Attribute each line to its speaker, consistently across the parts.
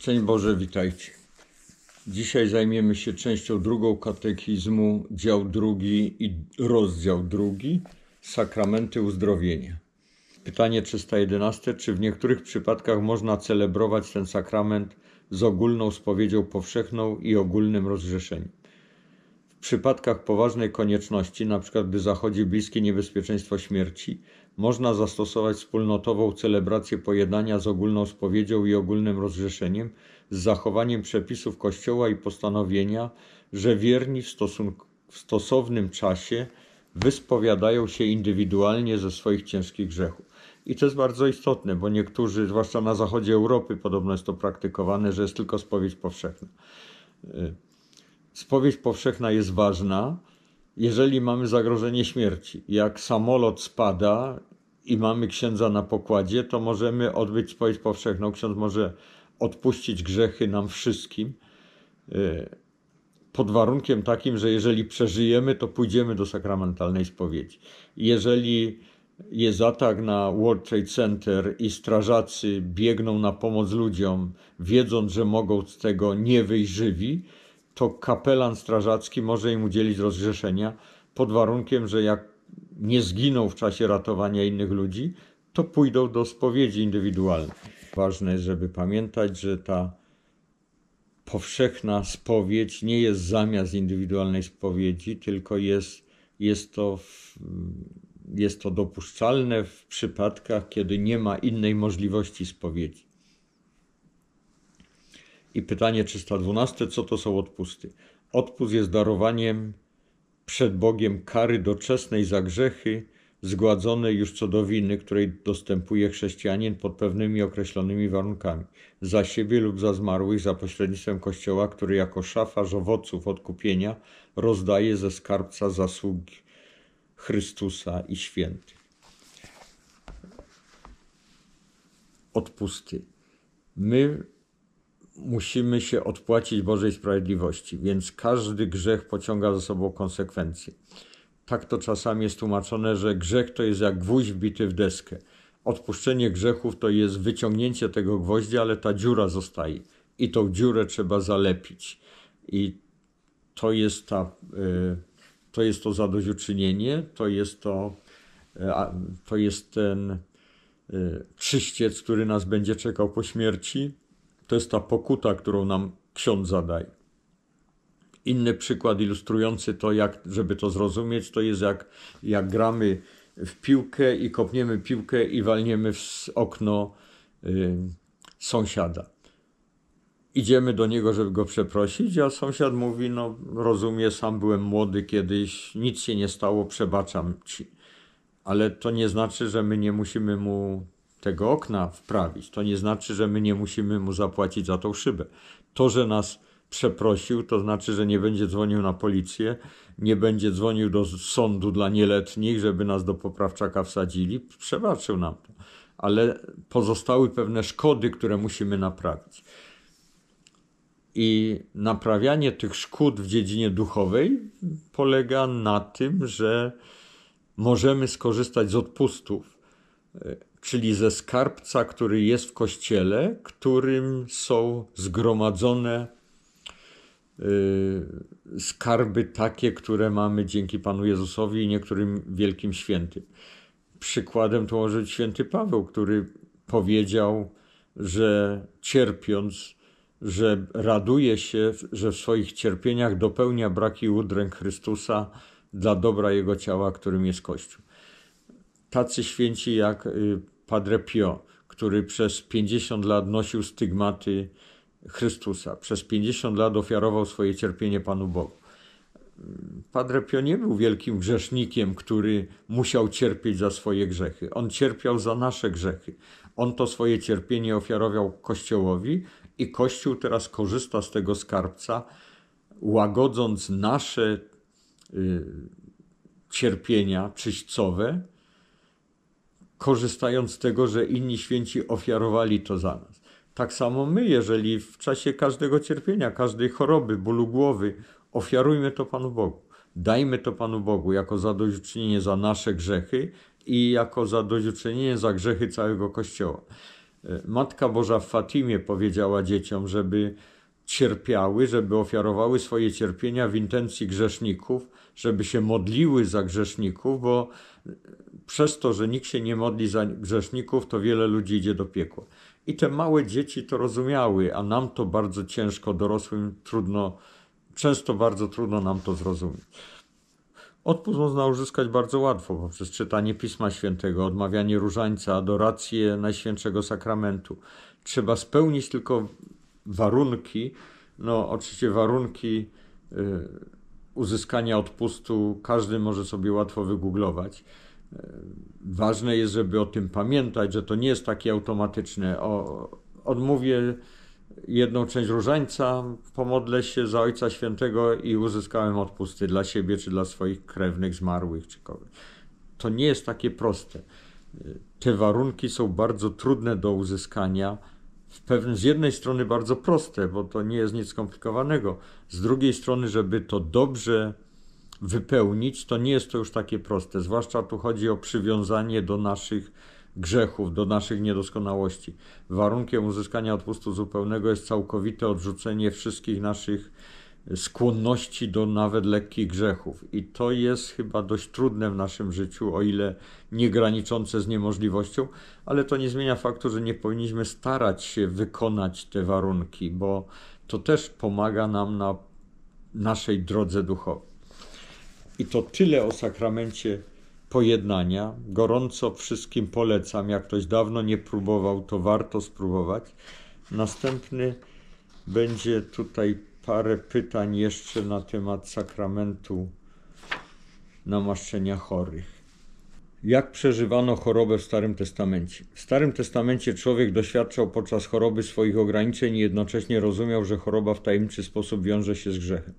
Speaker 1: Cześć Boże, witajcie. Dzisiaj zajmiemy się częścią drugą katechizmu, dział drugi i rozdział drugi, sakramenty uzdrowienia. Pytanie 311, czy w niektórych przypadkach można celebrować ten sakrament z ogólną spowiedzią powszechną i ogólnym rozrzeszeniem? W przypadkach poważnej konieczności, np. gdy zachodzi bliskie niebezpieczeństwo śmierci, można zastosować wspólnotową celebrację pojednania z ogólną spowiedzią i ogólnym rozrzeszeniem, z zachowaniem przepisów Kościoła i postanowienia, że wierni w, w stosownym czasie wyspowiadają się indywidualnie ze swoich ciężkich grzechów. I to jest bardzo istotne, bo niektórzy, zwłaszcza na zachodzie Europy, podobno jest to praktykowane, że jest tylko spowiedź powszechna. Y, Spowiedź powszechna jest ważna, jeżeli mamy zagrożenie śmierci. Jak samolot spada i mamy księdza na pokładzie, to możemy odbyć spowiedź powszechną. Ksiądz może odpuścić grzechy nam wszystkim. E, pod warunkiem takim, że jeżeli przeżyjemy, to pójdziemy do sakramentalnej spowiedzi. Jeżeli jest atak na World Trade Center i strażacy biegną na pomoc ludziom, wiedząc, że mogą z tego nie wyjść żywi, to kapelan strażacki może im udzielić rozgrzeszenia pod warunkiem, że jak nie zginą w czasie ratowania innych ludzi, to pójdą do spowiedzi indywidualnej. Ważne jest, żeby pamiętać, że ta powszechna spowiedź nie jest zamiast indywidualnej spowiedzi, tylko jest, jest, to, jest to dopuszczalne w przypadkach, kiedy nie ma innej możliwości spowiedzi. I pytanie 312, co to są odpusty? Odpust jest darowaniem przed Bogiem kary doczesnej za grzechy, zgładzonej już co do winy, której dostępuje chrześcijanin pod pewnymi określonymi warunkami, za siebie lub za zmarłych, za pośrednictwem Kościoła, który jako szafarz owoców odkupienia rozdaje ze skarbca zasługi Chrystusa i świętych. Odpusty. My musimy się odpłacić Bożej sprawiedliwości, więc każdy grzech pociąga za sobą konsekwencje. Tak to czasami jest tłumaczone, że grzech to jest jak gwóźdź wbity w deskę. Odpuszczenie grzechów to jest wyciągnięcie tego gwoździa, ale ta dziura zostaje i tą dziurę trzeba zalepić. I to jest, ta, e, to, jest to zadośćuczynienie, to jest to, e, to jest ten e, czyściec, który nas będzie czekał po śmierci to jest ta pokuta, którą nam ksiądz zadaje. Inny przykład ilustrujący to, jak, żeby to zrozumieć, to jest jak, jak gramy w piłkę i kopniemy piłkę i walniemy w okno y, sąsiada. Idziemy do niego, żeby go przeprosić, a sąsiad mówi: No, rozumiem, sam byłem młody kiedyś, nic się nie stało, przebaczam ci. Ale to nie znaczy, że my nie musimy mu tego okna wprawić, to nie znaczy, że my nie musimy mu zapłacić za tą szybę. To, że nas przeprosił, to znaczy, że nie będzie dzwonił na policję, nie będzie dzwonił do sądu dla nieletnich, żeby nas do poprawczaka wsadzili, przebaczył nam to. Ale pozostały pewne szkody, które musimy naprawić. I naprawianie tych szkód w dziedzinie duchowej polega na tym, że możemy skorzystać z odpustów czyli ze skarbca, który jest w kościele, którym są zgromadzone y, skarby takie, które mamy dzięki Panu Jezusowi i niektórym wielkim świętym. Przykładem to może być święty Paweł, który powiedział, że cierpiąc, że raduje się, że w swoich cierpieniach dopełnia braki udręk Chrystusa dla dobra Jego ciała, którym jest Kościół tacy święci jak y, Padre Pio, który przez 50 lat nosił stygmaty Chrystusa, przez 50 lat ofiarował swoje cierpienie Panu Bogu. Padre Pio nie był wielkim grzesznikiem, który musiał cierpieć za swoje grzechy. On cierpiał za nasze grzechy. On to swoje cierpienie ofiarował Kościołowi i Kościół teraz korzysta z tego skarbca, łagodząc nasze y, cierpienia czyśćcowe, korzystając z tego, że inni święci ofiarowali to za nas. Tak samo my, jeżeli w czasie każdego cierpienia, każdej choroby, bólu głowy, ofiarujmy to Panu Bogu. Dajmy to Panu Bogu jako zadośćuczynienie za nasze grzechy i jako zadośćuczynienie za grzechy całego Kościoła. E, Matka Boża w Fatimie powiedziała dzieciom, żeby cierpiały, żeby ofiarowały swoje cierpienia w intencji grzeszników, żeby się modliły za grzeszników, bo przez to, że nikt się nie modli za grzeszników, to wiele ludzi idzie do piekła. I te małe dzieci to rozumiały, a nam to bardzo ciężko, dorosłym trudno, często bardzo trudno nam to zrozumieć. Odpust można uzyskać bardzo łatwo poprzez czytanie Pisma Świętego, odmawianie różańca, adorację Najświętszego Sakramentu. Trzeba spełnić tylko warunki, no oczywiście warunki y, uzyskania odpustu każdy może sobie łatwo wygooglować Ważne jest, żeby o tym pamiętać, że to nie jest takie automatyczne. O, odmówię jedną część różańca, pomodlę się za Ojca Świętego i uzyskałem odpusty dla siebie czy dla swoich krewnych, zmarłych czy kogoś. To nie jest takie proste. Te warunki są bardzo trudne do uzyskania. W pewnym, z jednej strony bardzo proste, bo to nie jest nic skomplikowanego. Z drugiej strony, żeby to dobrze wypełnić, to nie jest to już takie proste. Zwłaszcza tu chodzi o przywiązanie do naszych grzechów, do naszych niedoskonałości. Warunkiem uzyskania odpustu zupełnego jest całkowite odrzucenie wszystkich naszych skłonności do nawet lekkich grzechów. I to jest chyba dość trudne w naszym życiu, o ile nie graniczące z niemożliwością, ale to nie zmienia faktu, że nie powinniśmy starać się wykonać te warunki, bo to też pomaga nam na naszej drodze duchowej. I to tyle o sakramencie pojednania. Gorąco wszystkim polecam. Jak ktoś dawno nie próbował, to warto spróbować. Następny będzie tutaj parę pytań jeszcze na temat sakramentu namaszczenia chorych. Jak przeżywano chorobę w Starym Testamencie? W Starym Testamencie człowiek doświadczał podczas choroby swoich ograniczeń i jednocześnie rozumiał, że choroba w tajemniczy sposób wiąże się z grzechem.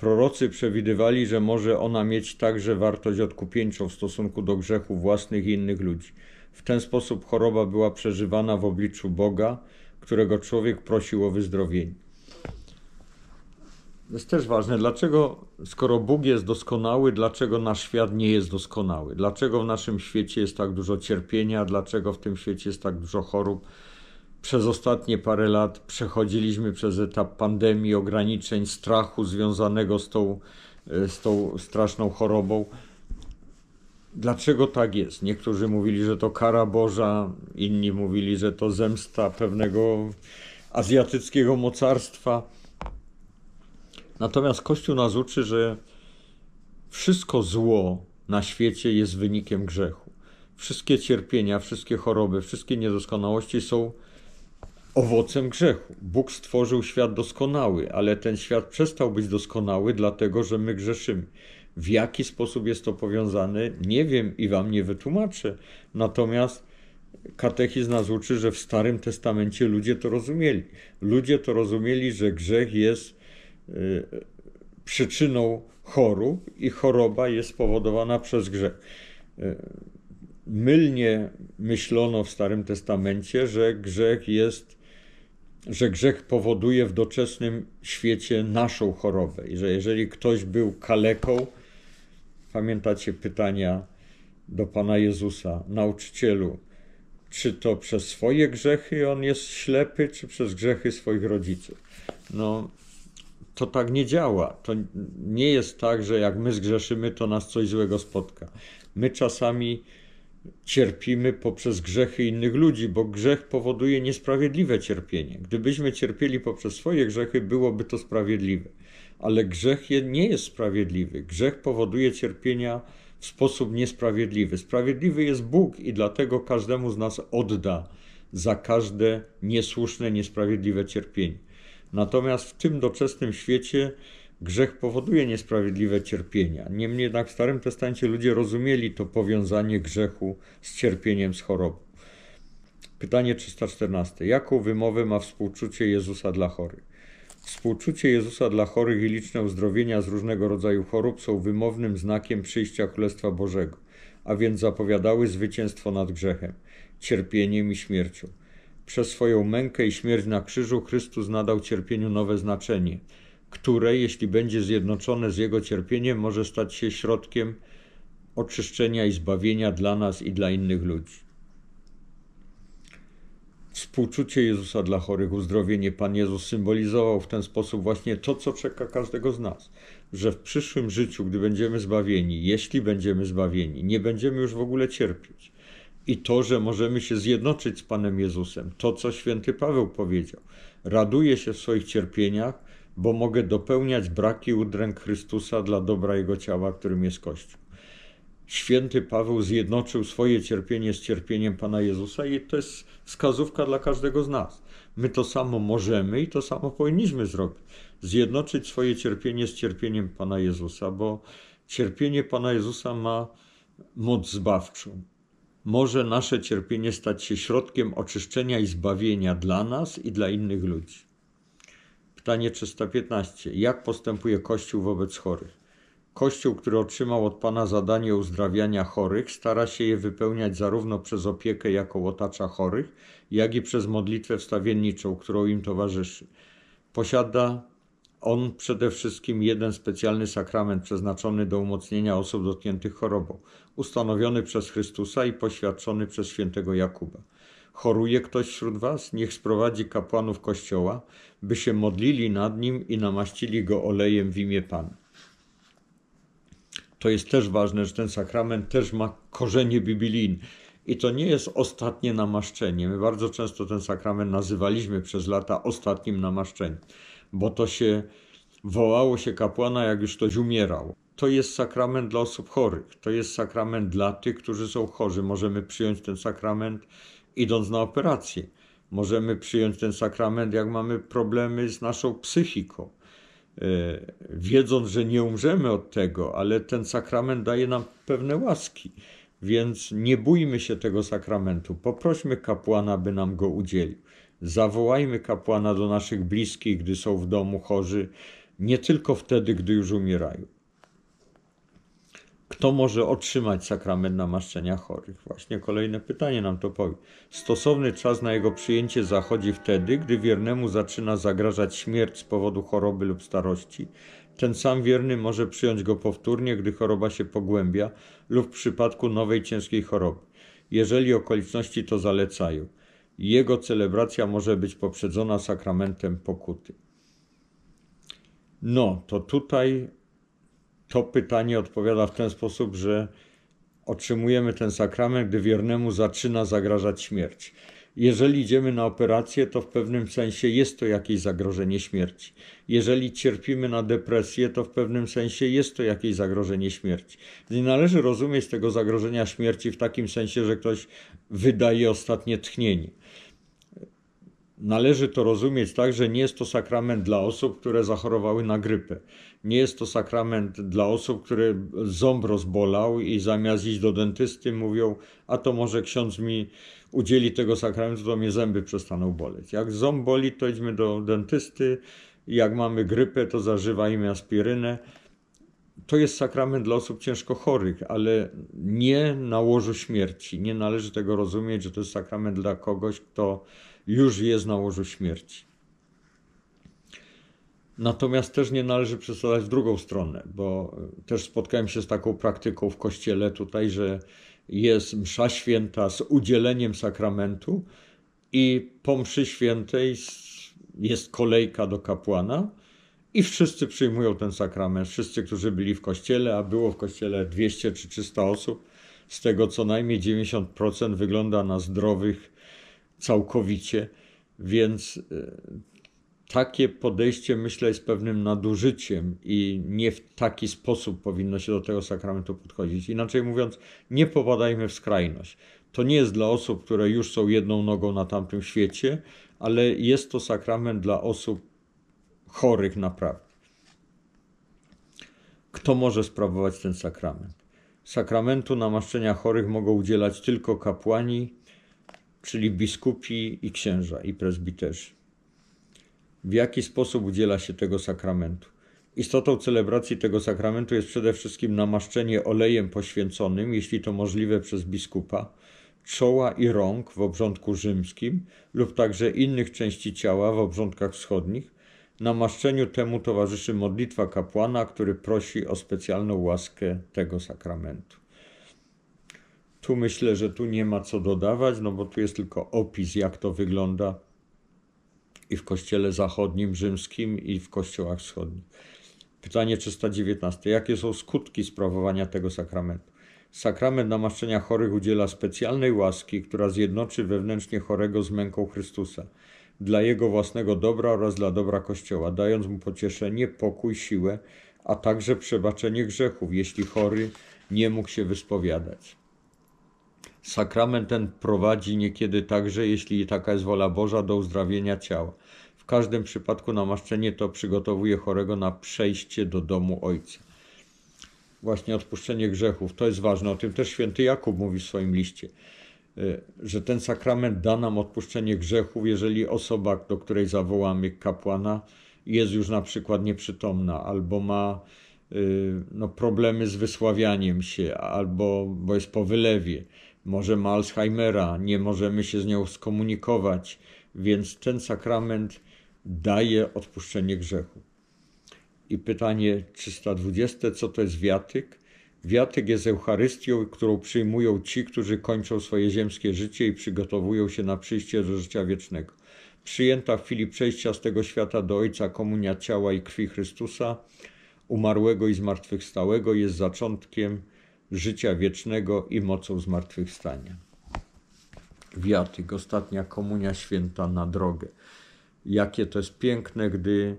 Speaker 1: Prorocy przewidywali, że może ona mieć także wartość odkupieńczą w stosunku do grzechów własnych i innych ludzi. W ten sposób choroba była przeżywana w obliczu Boga, którego człowiek prosił o wyzdrowienie. To jest też ważne, dlaczego, skoro Bóg jest doskonały, dlaczego nasz świat nie jest doskonały? Dlaczego w naszym świecie jest tak dużo cierpienia, dlaczego w tym świecie jest tak dużo chorób? przez ostatnie parę lat przechodziliśmy przez etap pandemii, ograniczeń, strachu związanego z tą, e, z tą straszną chorobą. Dlaczego tak jest? Niektórzy mówili, że to kara Boża, inni mówili, że to zemsta pewnego azjatyckiego mocarstwa. Natomiast Kościół nas uczy, że wszystko zło na świecie jest wynikiem grzechu. Wszystkie cierpienia, wszystkie choroby, wszystkie niedoskonałości są owocem grzechu. Bóg stworzył świat doskonały, ale ten świat przestał być doskonały, dlatego że my grzeszymy. W jaki sposób jest to powiązane, nie wiem i wam nie wytłumaczę. Natomiast katechizm nas uczy, że w Starym Testamencie ludzie to rozumieli. Ludzie to rozumieli, że grzech jest y, przyczyną chorób i choroba jest spowodowana przez grzech. Y, mylnie myślono w Starym Testamencie, że grzech jest że grzech powoduje w doczesnym świecie naszą chorobę i że jeżeli ktoś był kaleką, pamiętacie pytania do Pana Jezusa, nauczycielu, czy to przez swoje grzechy on jest ślepy, czy przez grzechy swoich rodziców? No, to tak nie działa. To nie jest tak, że jak my zgrzeszymy, to nas coś złego spotka. My czasami cierpimy poprzez grzechy innych ludzi, bo grzech powoduje niesprawiedliwe cierpienie. Gdybyśmy cierpieli poprzez swoje grzechy, byłoby to sprawiedliwe. Ale grzech nie jest sprawiedliwy. Grzech powoduje cierpienia w sposób niesprawiedliwy. Sprawiedliwy jest Bóg i dlatego każdemu z nas odda za każde niesłuszne, niesprawiedliwe cierpienie. Natomiast w tym doczesnym świecie Grzech powoduje niesprawiedliwe cierpienia. Niemniej jednak w Starym Testamencie ludzie rozumieli to powiązanie grzechu z cierpieniem z chorobą. Pytanie 314. Jaką wymowę ma współczucie Jezusa dla chorych? Współczucie Jezusa dla chorych i liczne uzdrowienia z różnego rodzaju chorób są wymownym znakiem przyjścia Królestwa Bożego, a więc zapowiadały zwycięstwo nad grzechem, cierpieniem i śmiercią. Przez swoją mękę i śmierć na krzyżu Chrystus nadał cierpieniu nowe znaczenie – które, jeśli będzie zjednoczone z Jego cierpieniem, może stać się środkiem oczyszczenia i zbawienia dla nas i dla innych ludzi. Współczucie Jezusa dla chorych, uzdrowienie Pan Jezus symbolizował w ten sposób właśnie to, co czeka każdego z nas, że w przyszłym życiu, gdy będziemy zbawieni, jeśli będziemy zbawieni, nie będziemy już w ogóle cierpieć. I to, że możemy się zjednoczyć z Panem Jezusem, to co święty Paweł powiedział. Raduje się w swoich cierpieniach, bo mogę dopełniać braki udręk Chrystusa dla dobra Jego ciała, którym jest Kościół. Święty Paweł zjednoczył swoje cierpienie z cierpieniem Pana Jezusa i to jest wskazówka dla każdego z nas. My to samo możemy i to samo powinniśmy zrobić. Zjednoczyć swoje cierpienie z cierpieniem Pana Jezusa, bo cierpienie Pana Jezusa ma moc zbawczą. Może nasze cierpienie stać się środkiem oczyszczenia i zbawienia dla nas i dla innych ludzi. Pytanie 315. Jak postępuje Kościół wobec chorych? Kościół, który otrzymał od Pana zadanie uzdrawiania chorych, stara się je wypełniać zarówno przez opiekę jako otacza chorych, jak i przez modlitwę wstawienniczą, którą im towarzyszy. Posiada on przede wszystkim jeden specjalny sakrament przeznaczony do umocnienia osób dotkniętych chorobą, ustanowiony przez Chrystusa i poświadczony przez świętego Jakuba. Choruje ktoś wśród was? Niech sprowadzi kapłanów kościoła, by się modlili nad nim i namaścili go olejem w imię Pana. To jest też ważne, że ten sakrament też ma korzenie biblijne. I to nie jest ostatnie namaszczenie. My bardzo często ten sakrament nazywaliśmy przez lata ostatnim namaszczeniem, bo to się wołało się kapłana, jak już ktoś umierał. To jest sakrament dla osób chorych, to jest sakrament dla tych, którzy są chorzy. Możemy przyjąć ten sakrament idąc na operację. Możemy przyjąć ten sakrament, jak mamy problemy z naszą psychiką. E, wiedząc, że nie umrzemy od tego, ale ten sakrament daje nam pewne łaski. Więc nie bójmy się tego sakramentu. Poprośmy kapłana, by nam go udzielił. Zawołajmy kapłana do naszych bliskich, gdy są w domu chorzy, nie tylko wtedy, gdy już umierają. Kto może otrzymać sakrament namaszczenia chorych? Właśnie kolejne pytanie nam to powie. Stosowny czas na jego przyjęcie zachodzi wtedy, gdy wiernemu zaczyna zagrażać śmierć z powodu choroby lub starości. Ten sam wierny może przyjąć go powtórnie, gdy choroba się pogłębia lub w przypadku nowej ciężkiej choroby, jeżeli okoliczności to zalecają. Jego celebracja może być poprzedzona sakramentem pokuty. No, to tutaj to pytanie odpowiada w ten sposób, że otrzymujemy ten sakrament, gdy wiernemu zaczyna zagrażać śmierć. Jeżeli idziemy na operację, to w pewnym sensie jest to jakieś zagrożenie śmierci. Jeżeli cierpimy na depresję, to w pewnym sensie jest to jakieś zagrożenie śmierci. Nie należy rozumieć tego zagrożenia śmierci w takim sensie, że ktoś wydaje ostatnie tchnienie. Należy to rozumieć tak, że nie jest to sakrament dla osób, które zachorowały na grypę. Nie jest to sakrament dla osób, które ząb rozbolał i zamiast iść do dentysty mówią, a to może ksiądz mi udzieli tego sakramentu, to mnie zęby przestaną boleć. Jak ząb boli, to idźmy do dentysty, jak mamy grypę, to zażywajmy aspirynę to jest sakrament dla osób ciężko chorych, ale nie na łożu śmierci. Nie należy tego rozumieć, że to jest sakrament dla kogoś, kto już jest na łożu śmierci. Natomiast też nie należy przesadzać w drugą stronę, bo e, też spotkałem się z taką praktyką w kościele tutaj, że jest msza święta z udzieleniem sakramentu i po mszy świętej jest kolejka do kapłana i wszyscy przyjmują ten sakrament, wszyscy, którzy byli w kościele, a było w kościele 200 czy 300 osób, z tego co najmniej 90% wygląda na zdrowych całkowicie, więc e, takie podejście, myślę, jest pewnym nadużyciem i nie w taki sposób powinno się do tego sakramentu podchodzić. Inaczej mówiąc, nie popadajmy w skrajność. To nie jest dla osób, które już są jedną nogą na tamtym świecie, ale jest to sakrament dla osób, chorych naprawdę. Kto może sprawować ten sakrament? Sakramentu namaszczenia chorych mogą udzielać tylko kapłani, czyli biskupi i księża i prezbiterzy. W jaki sposób udziela się tego sakramentu? Istotą celebracji tego sakramentu jest przede wszystkim namaszczenie olejem poświęconym, jeśli to możliwe przez biskupa, czoła i rąk w obrządku rzymskim lub także innych części ciała w obrządkach wschodnich, Namaszczeniu temu towarzyszy modlitwa kapłana, który prosi o specjalną łaskę tego sakramentu. Tu myślę, że tu nie ma co dodawać, no bo tu jest tylko opis, jak to wygląda i w kościele zachodnim, rzymskim, i w kościołach wschodnich. Pytanie 319. Jakie są skutki sprawowania tego sakramentu? Sakrament namaszczenia chorych udziela specjalnej łaski, która zjednoczy wewnętrznie chorego z męką Chrystusa dla jego własnego dobra oraz dla dobra Kościoła, dając mu pocieszenie, pokój, siłę, a także przebaczenie grzechów, jeśli chory nie mógł się wyspowiadać. Sakrament ten prowadzi niekiedy także, jeśli taka jest wola Boża, do uzdrawienia ciała. W każdym przypadku namaszczenie to przygotowuje chorego na przejście do domu Ojca. Właśnie odpuszczenie grzechów, to jest ważne, o tym też święty Jakub mówi w swoim liście. Y, że ten sakrament da nam odpuszczenie grzechów, jeżeli osoba, do której zawołamy kapłana, jest już na przykład nieprzytomna albo ma y, no, problemy z wysławianiem się, albo bo jest po wylewie, może ma Alzheimera, nie możemy się z nią skomunikować, więc ten sakrament daje odpuszczenie grzechu. I pytanie 320, co to jest wiatyk? Wiatyk jest Eucharystią, którą przyjmują ci, którzy kończą swoje ziemskie życie i przygotowują się na przyjście do życia wiecznego. Przyjęta w chwili przejścia z tego świata do Ojca komunia ciała i krwi Chrystusa, umarłego i zmartwychwstałego, jest zaczątkiem życia wiecznego i mocą zmartwychwstania. Wiatyk, ostatnia komunia święta na drogę. Jakie to jest piękne, gdy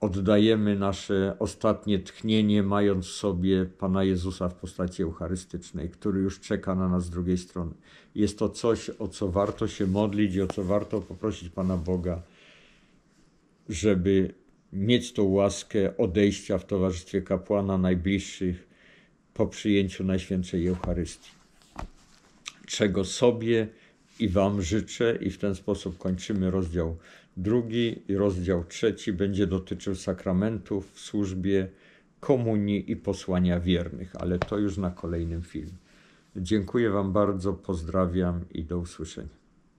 Speaker 1: oddajemy nasze ostatnie tchnienie, mając w sobie Pana Jezusa w postaci eucharystycznej, który już czeka na nas z drugiej strony. Jest to coś, o co warto się modlić i o co warto poprosić Pana Boga, żeby mieć tą łaskę odejścia w towarzystwie kapłana najbliższych po przyjęciu Najświętszej Eucharystii. Czego sobie i Wam życzę, i w ten sposób kończymy rozdział drugi rozdział trzeci będzie dotyczył sakramentów w służbie komunii i posłania wiernych, ale to już na kolejnym filmie. Dziękuję Wam bardzo, pozdrawiam i do usłyszenia.